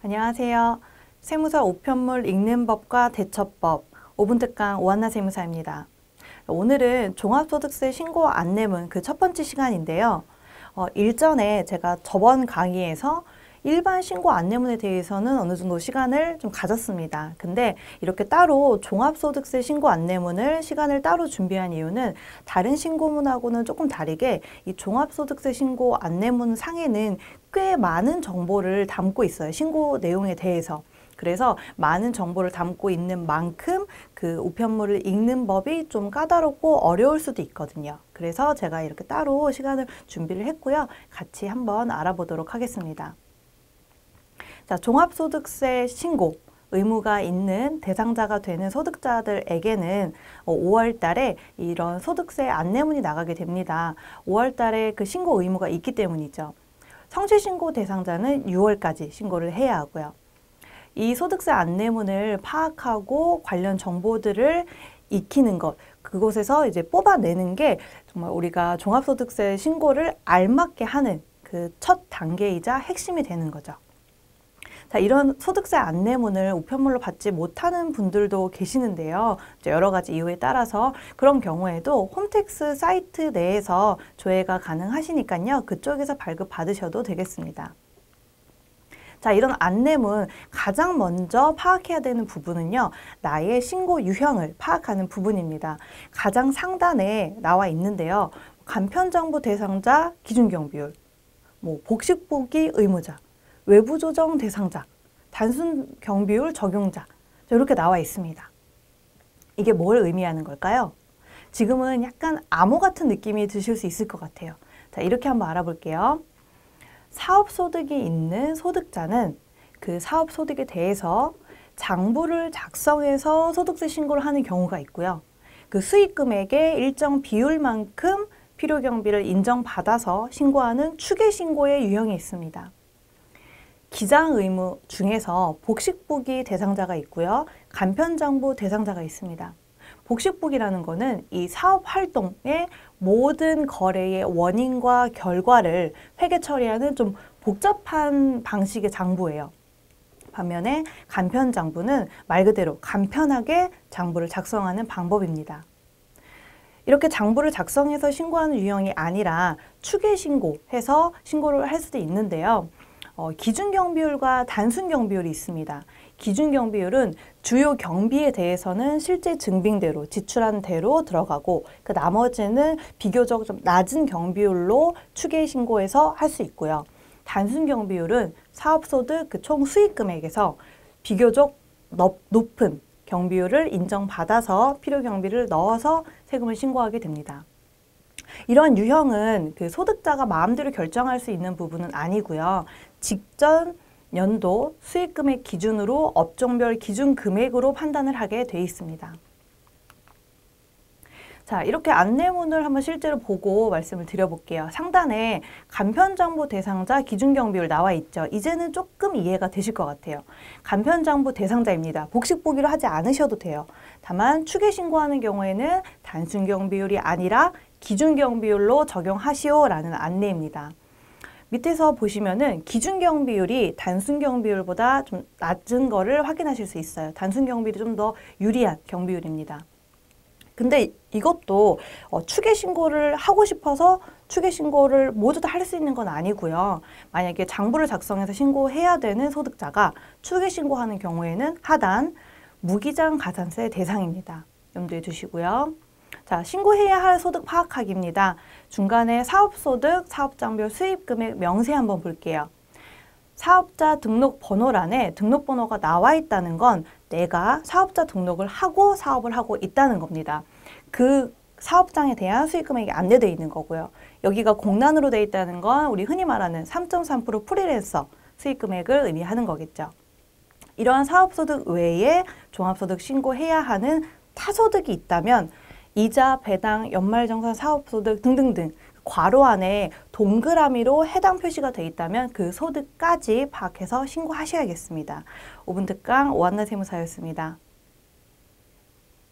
안녕하세요. 세무서 5편물 읽는 법과 대처법 5분 특강 오한나 세무사입니다. 오늘은 종합소득세 신고 안내문 그 첫 번째 시간인데요. 어, 일전에 제가 저번 강의에서 일반 신고 안내문에 대해서는 어느 정도 시간을 좀 가졌습니다. 근데 이렇게 따로 종합소득세 신고 안내문을 시간을 따로 준비한 이유는 다른 신고문하고는 조금 다르게 이 종합소득세 신고 안내문 상에는 꽤 많은 정보를 담고 있어요. 신고 내용에 대해서. 그래서 많은 정보를 담고 있는 만큼 그 우편물을 읽는 법이 좀 까다롭고 어려울 수도 있거든요. 그래서 제가 이렇게 따로 시간을 준비를 했고요. 같이 한번 알아보도록 하겠습니다. 자, 종합소득세 신고 의무가 있는 대상자가 되는 소득자들에게는 5월 어, 달에 이런 소득세 안내문이 나가게 됩니다. 5월 달에 그 신고 의무가 있기 때문이죠. 성취 신고 대상자는 6월까지 신고를 해야 하고요. 이 소득세 안내문을 파악하고 관련 정보들을 익히는 것, 그곳에서 이제 뽑아내는 게 정말 우리가 종합소득세 신고를 알맞게 하는 그 첫 단계이자 핵심이 되는 거죠. 자, 이런 소득세 안내문을 우편물로 받지 못하는 분들도 계시는데요. 여러 가지 이유에 따라서 그런 경우에도 홈택스 사이트 내에서 조회가 가능하시니까요. 그쪽에서 발급 받으셔도 되겠습니다. 자, 이런 안내문 가장 먼저 파악해야 되는 부분은요. 나의 신고 유형을 파악하는 부분입니다. 가장 상단에 나와 있는데요. 간편정보 대상자 기준경 비율, 뭐 복식 보기 의무자, 외부 조정 대상자, 단순 경비율 적용자 이렇게 나와 있습니다. 이게 뭘 의미하는 걸까요? 지금은 약간 암호 같은 느낌이 드실 수 있을 것 같아요. 자, 이렇게 한번 알아볼게요. 사업 소득이 있는 소득자는 그 사업 소득에 대해서 장부를 작성해서 소득세 신고를 하는 경우가 있고요. 그 수익금액의 일정 비율만큼 필요 경비를 인정받아서 신고하는 추계 신고의 유형이 있습니다. 기장 의무 중에서 복식부기 대상자가 있고요. 간편정보 대상자가 있습니다. 복식부기라는 것은 이 사업 활동의 모든 거래의 원인과 결과를 회계 처리하는 좀 복잡한 방식의 장부예요. 반면에 간편 장부는 말 그대로 간편하게 장부를 작성하는 방법입니다. 이렇게 장부를 작성해서 신고하는 유형이 아니라 추계 신고해서 신고를 할 수도 있는데요. 어, 기준 경비율과 단순 경비율이 있습니다. 기준 경비율은 주요 경비에 대해서는 실제 증빙대로 지출한 대로 들어가고 그 나머지는 비교적 좀 낮은 경비율로 추계 신고해서 할 수 있고요. 단순 경비율은 사업 소득 그 총 수익 금액에서 비교적 높은 경비율을 인정받아서 필요 경비를 넣어서 세금을 신고하게 됩니다. 이런 유형은 그 소득자가 마음대로 결정할 수 있는 부분은 아니고요. 직전 연도 수익금액 기준으로 업종별 기준 금액으로 판단을 하게 돼 있습니다. 자 이렇게 안내문을 한번 실제로 보고 말씀을 드려볼게요. 상단에 간편정보 대상자 기준경비율 나와 있죠. 이제는 조금 이해가 되실 것 같아요. 간편정보 대상자입니다. 복식 보기로 하지 않으셔도 돼요. 다만 추계 신고하는 경우에는 단순 경비율이 아니라 기준경비율로 적용하시오라는 안내입니다. 밑에서 보시면은 기준 경비율이 단순 경비율보다 좀 낮은 거를 확인하실 수 있어요. 단순 경비율이 좀 더 유리한 경비율입니다. 근데 이것도 어, 추계 신고를 하고 싶어서 추계 신고를 모두 다 할 수 있는 건 아니고요. 만약에 장부를 작성해서 신고해야 되는 소득자가 추계 신고하는 경우에는 하단 무기장 가산세 대상입니다. 염두에 두시고요. 자, 신고해야 할 소득 파악하기입니다. 중간에 사업소득, 사업장별 수입금액 명세 한번 볼게요. 사업자 등록 번호란에 등록 번호가 나와 있다는 건 내가 사업자 등록을 하고 사업을 하고 있다는 겁니다. 그 사업장에 대한 수익금액이 안내되어 있는 거고요. 여기가 공란으로 되어 있다는 건 우리 흔히 말하는 3.3% 프리랜서 수익금액을 의미하는 거겠죠. 이러한 사업소득 외에 종합소득 신고해야 하는 타소득이 있다면 이자, 배당, 연말정산, 사업소득 등등등 괄호 안에 동그라미로 해당 표시가 되어 있다면 그 소득까지 파악해서 신고하셔야겠습니다. 5분 특강 오한나 세무사였습니다.